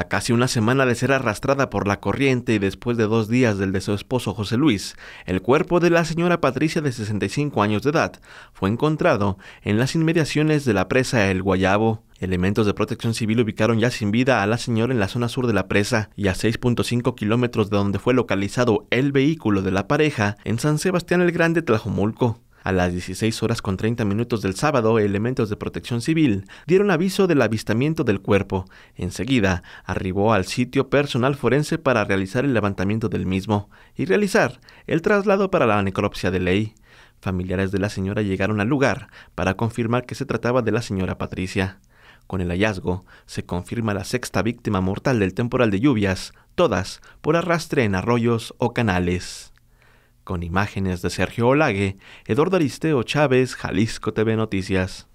A casi una semana de ser arrastrada por la corriente y después de dos días del de su esposo José Luis, el cuerpo de la señora Patricia de 65 años de edad fue encontrado en las inmediaciones de la presa El Guayabo. Elementos de protección civil ubicaron ya sin vida a la señora en la zona sur de la presa y a 6.5 kilómetros de donde fue localizado el vehículo de la pareja en San Sebastián el Grande, Tlajomulco. A las 16 horas con 30 minutos del sábado, elementos de protección civil dieron aviso del avistamiento del cuerpo. Enseguida, arribó al sitio personal forense para realizar el levantamiento del mismo y realizar el traslado para la necropsia de ley. Familiares de la señora llegaron al lugar para confirmar que se trataba de la señora Patricia. Con el hallazgo, se confirma la sexta víctima mortal del temporal de lluvias, todas por arrastre en arroyos o canales con imágenes de Sergio Olague, Eduardo Aristeo Chávez, Jalisco TV Noticias.